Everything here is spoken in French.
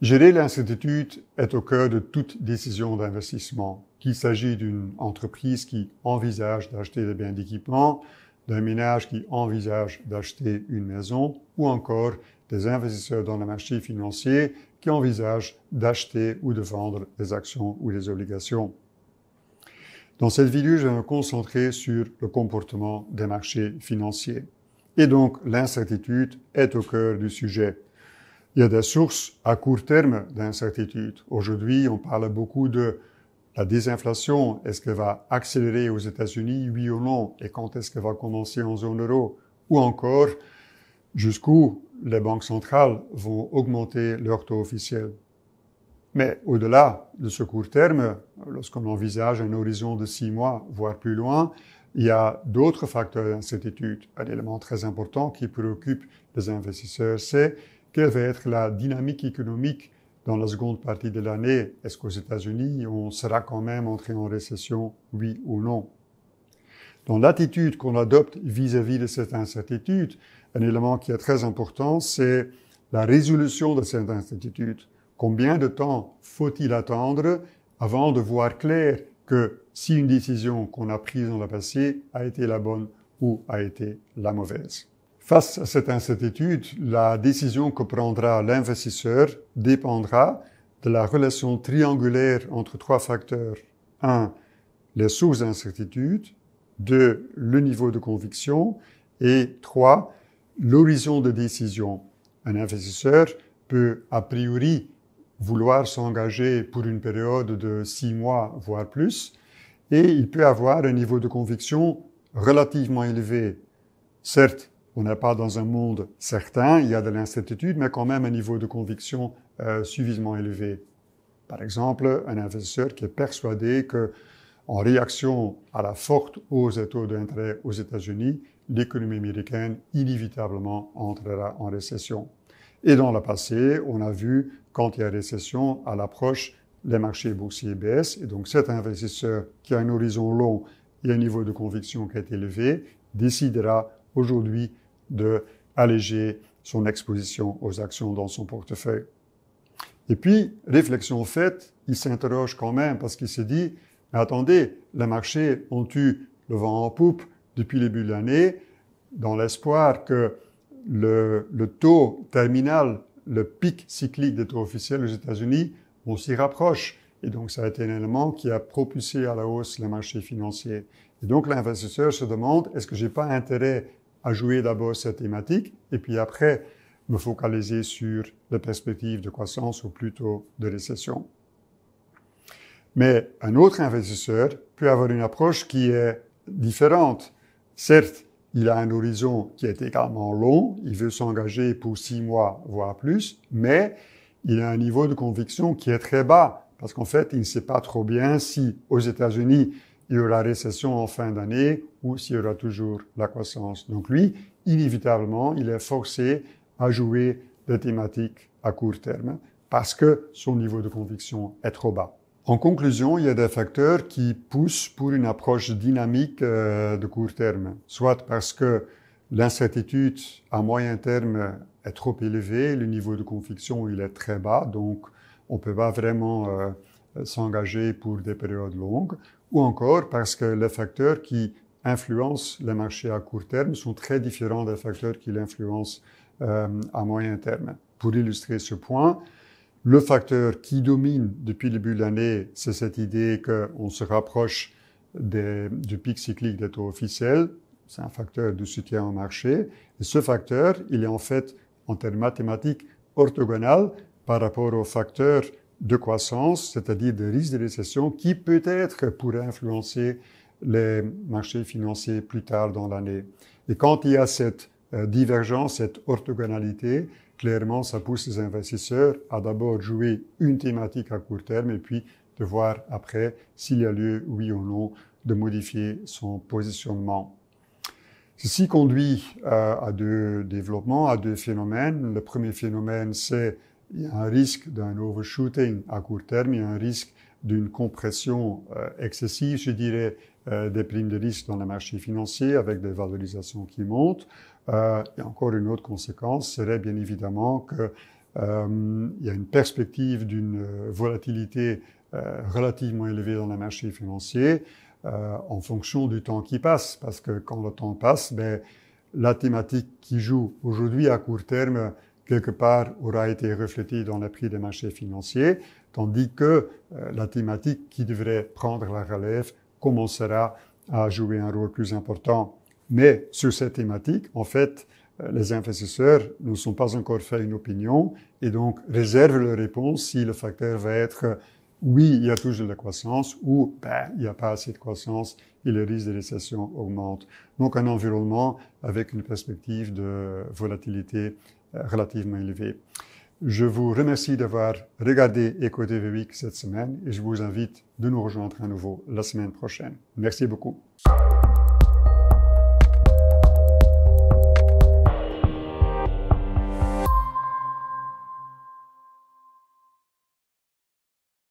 Gérer l'incertitude est au cœur de toute décision d'investissement, qu'il s'agisse d'une entreprise qui envisage d'acheter des biens d'équipement, d'un ménage qui envisage d'acheter une maison ou encore des investisseurs dans le marché financier qui envisagent d'acheter ou de vendre des actions ou des obligations. Dans cette vidéo, je vais me concentrer sur le comportement des marchés financiers. Et donc, l'incertitude est au cœur du sujet. Il y a des sources à court terme d'incertitude. Aujourd'hui, on parle beaucoup de la désinflation. Est-ce qu'elle va accélérer aux États-Unis, oui ou non Et quand est-ce qu'elle va commencer en zone euro Ou encore, jusqu'où les banques centrales vont augmenter leur taux officiel mais au-delà de ce court terme, lorsqu'on envisage un horizon de six mois, voire plus loin, il y a d'autres facteurs d'incertitude. Un élément très important qui préoccupe les investisseurs, c'est quelle va être la dynamique économique dans la seconde partie de l'année Est-ce qu'aux États-Unis, on sera quand même entré en récession, oui ou non Dans l'attitude qu'on adopte vis-à-vis -vis de cette incertitude, un élément qui est très important, c'est la résolution de cette incertitude. Combien de temps faut-il attendre avant de voir clair que si une décision qu'on a prise dans le passé a été la bonne ou a été la mauvaise Face à cette incertitude, la décision que prendra l'investisseur dépendra de la relation triangulaire entre trois facteurs. 1. Les sous-incertitudes. 2. Le niveau de conviction. Et 3. L'horizon de décision. Un investisseur peut a priori vouloir s'engager pour une période de six mois, voire plus, et il peut avoir un niveau de conviction relativement élevé. Certes, on n'est pas dans un monde certain, il y a de l'incertitude, mais quand même un niveau de conviction euh, suffisamment élevé. Par exemple, un investisseur qui est persuadé que, en réaction à la forte hausse des taux d'intérêt aux États-Unis, l'économie américaine inévitablement entrera en récession. Et dans le passé, on a vu quand il y a récession, à l'approche, les marchés boursiers baissent. Et donc cet investisseur qui a un horizon long et un niveau de conviction qui est élevé décidera aujourd'hui d'alléger son exposition aux actions dans son portefeuille. Et puis, réflexion faite, il s'interroge quand même parce qu'il s'est dit, mais attendez, les marchés ont eu le vent en poupe depuis le début de l'année, dans l'espoir que le, le, taux terminal, le pic cyclique des taux officiels aux États-Unis, on s'y rapproche. Et donc, ça a été un élément qui a propulsé à la hausse les marchés financiers. Et donc, l'investisseur se demande, est-ce que j'ai pas intérêt à jouer d'abord cette thématique et puis après me focaliser sur les perspectives de croissance ou plutôt de récession. Mais un autre investisseur peut avoir une approche qui est différente. Certes, il a un horizon qui est également long, il veut s'engager pour six mois, voire plus, mais il a un niveau de conviction qui est très bas, parce qu'en fait, il ne sait pas trop bien si aux États-Unis, il y aura récession en fin d'année ou s'il y aura toujours la croissance. Donc lui, inévitablement, il est forcé à jouer des thématiques à court terme parce que son niveau de conviction est trop bas. En conclusion, il y a des facteurs qui poussent pour une approche dynamique euh, de court terme, soit parce que l'incertitude à moyen terme est trop élevée, le niveau de conviction il est très bas, donc on ne peut pas vraiment euh, s'engager pour des périodes longues, ou encore parce que les facteurs qui influencent les marchés à court terme sont très différents des facteurs qui l'influencent euh, à moyen terme. Pour illustrer ce point, le facteur qui domine depuis le début de l'année, c'est cette idée qu'on se rapproche des, du pic cyclique des taux officiels. C'est un facteur de soutien au marché. Et ce facteur, il est en fait, en termes mathématiques, orthogonal par rapport au facteur de croissance, c'est-à-dire de risque de récession qui peut-être pourrait influencer les marchés financiers plus tard dans l'année. Et quand il y a cette euh, divergence, cette orthogonalité, clairement, ça pousse les investisseurs à d'abord jouer une thématique à court terme et puis de voir après s'il y a lieu, oui ou non, de modifier son positionnement. Ceci conduit à, euh, à deux développements, à deux phénomènes. Le premier phénomène, c'est il y a un risque d'un overshooting à court terme, il y a un risque d'une compression euh, excessive, je dirais, euh, des primes de risque dans les marchés financiers avec des valorisations qui montent. Euh, et encore une autre conséquence serait bien évidemment qu'il euh, y a une perspective d'une volatilité relativement élevée dans les marchés financiers en fonction du temps qui passe, parce que quand le temps passe, ben, la thématique qui joue aujourd'hui à court terme quelque part aura été reflété dans les prix des marchés financiers, tandis que euh, la thématique qui devrait prendre la relève commencera à jouer un rôle plus important. Mais sur cette thématique, en fait, euh, les investisseurs ne sont pas encore fait une opinion et donc réservent leur réponse si le facteur va être euh, oui, il y a toujours de la croissance ou ben, il n'y a pas assez de croissance et le risque de récession augmente. Donc un environnement avec une perspective de volatilité relativement élevé Je vous remercie d'avoir regardé Eco Week cette semaine et je vous invite de nous rejoindre à nouveau la semaine prochaine. Merci beaucoup.